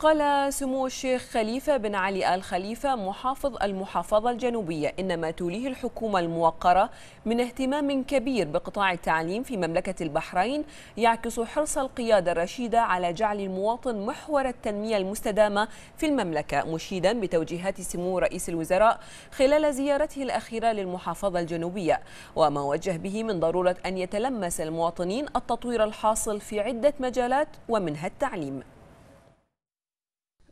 قال سمو الشيخ خليفة بن علي آل خليفة محافظ المحافظة الجنوبية إن ما توليه الحكومة الموقرة من اهتمام كبير بقطاع التعليم في مملكة البحرين يعكس حرص القيادة الرشيدة على جعل المواطن محور التنمية المستدامة في المملكة مشيدا بتوجيهات سمو رئيس الوزراء خلال زيارته الأخيرة للمحافظة الجنوبية وما وجه به من ضرورة أن يتلمس المواطنين التطوير الحاصل في عدة مجالات ومنها التعليم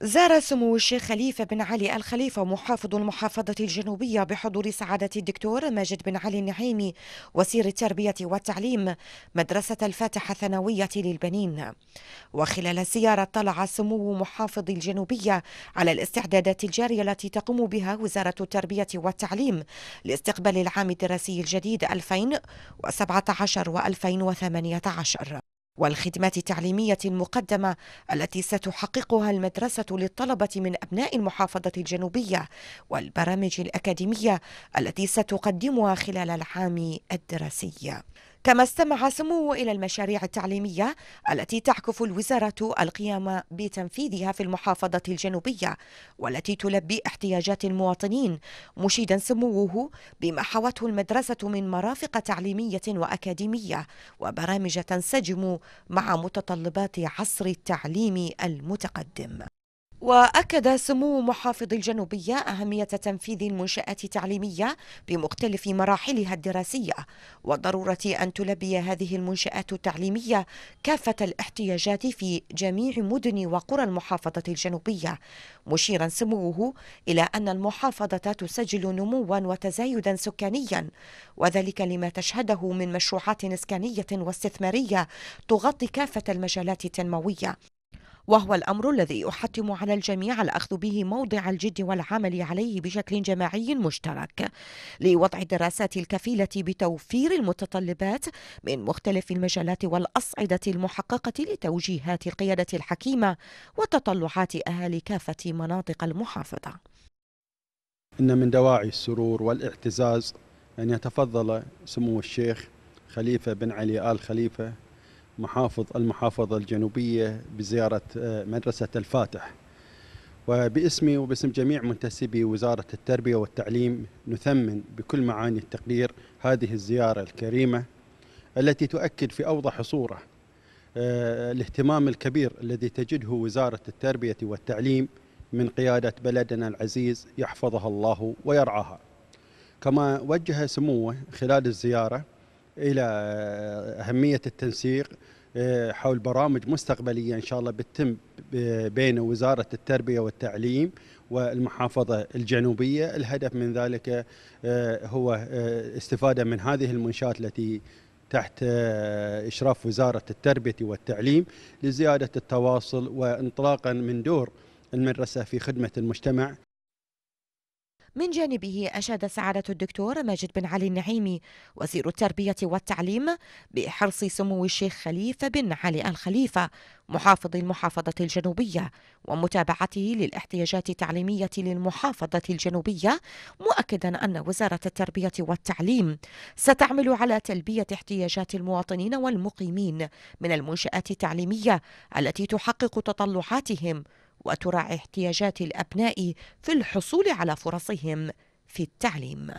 زار سمو الشيخ خليفة بن علي الخليفة محافظ المحافظة الجنوبية بحضور سعادة الدكتور ماجد بن علي النعيمي وزير التربية والتعليم مدرسة الفاتحة الثانوية للبنين وخلال الزيارة طلع سمو محافظ الجنوبية على الاستعدادات الجارية التي تقوم بها وزارة التربية والتعليم لاستقبال العام الدراسي الجديد 2017 و2018 والخدمات التعليمية المقدمة التي ستحققها المدرسة للطلبة من أبناء المحافظة الجنوبية والبرامج الأكاديمية التي ستقدمها خلال العام الدراسي كما استمع سموه إلى المشاريع التعليمية التي تعكف الوزارة القيام بتنفيذها في المحافظة الجنوبية والتي تلبي احتياجات المواطنين مشيدا سموه بما حوته المدرسة من مرافق تعليمية وأكاديمية وبرامج تنسجم مع متطلبات عصر التعليم المتقدم وأكد سمو محافظ الجنوبية أهمية تنفيذ المنشآت التعليمية بمختلف مراحلها الدراسية وضرورة أن تلبي هذه المنشآت التعليمية كافة الاحتياجات في جميع مدن وقرى المحافظة الجنوبية مشيرا سموه إلى أن المحافظة تسجل نموا وتزايدا سكانيا وذلك لما تشهده من مشروعات إسكانية واستثمارية تغطي كافة المجالات التنموية وهو الأمر الذي يحتم على الجميع الأخذ به موضع الجد والعمل عليه بشكل جماعي مشترك لوضع الدراسات الكفيلة بتوفير المتطلبات من مختلف المجالات والأصعدة المحققة لتوجيهات القيادة الحكيمة وتطلعات أهالي كافة مناطق المحافظة إن من دواعي السرور والاعتزاز أن يتفضل سمو الشيخ خليفة بن علي آل خليفة محافظ المحافظة الجنوبية بزيارة آه، مدرسة الفاتح وباسمي وباسم جميع منتسبي وزارة التربية والتعليم نثمن بكل معاني التقدير هذه الزيارة الكريمة التي تؤكد في أوضح صورة آه، الاهتمام الكبير الذي تجده وزارة التربية والتعليم من قيادة بلدنا العزيز يحفظها الله ويرعاها كما وجه سموه خلال الزيارة الى اهميه التنسيق آه، حول برامج مستقبليه ان شاء الله بتتم بين وزاره التربيه والتعليم والمحافظه الجنوبيه، الهدف من ذلك آه، هو آه، استفاده من هذه المنشات التي تحت اشراف وزاره التربيه والتعليم لزياده التواصل وانطلاقا من دور المدرسه في خدمه المجتمع من جانبه أشاد سعادة الدكتور ماجد بن علي النعيمي وزير التربية والتعليم بحرص سمو الشيخ خليفة بن علي الخليفة محافظ المحافظة الجنوبية ومتابعته للاحتياجات التعليمية للمحافظة الجنوبية مؤكدا أن وزارة التربية والتعليم ستعمل على تلبية احتياجات المواطنين والمقيمين من المنشآت التعليمية التي تحقق تطلعاتهم وتراعي احتياجات الأبناء في الحصول على فرصهم في التعليم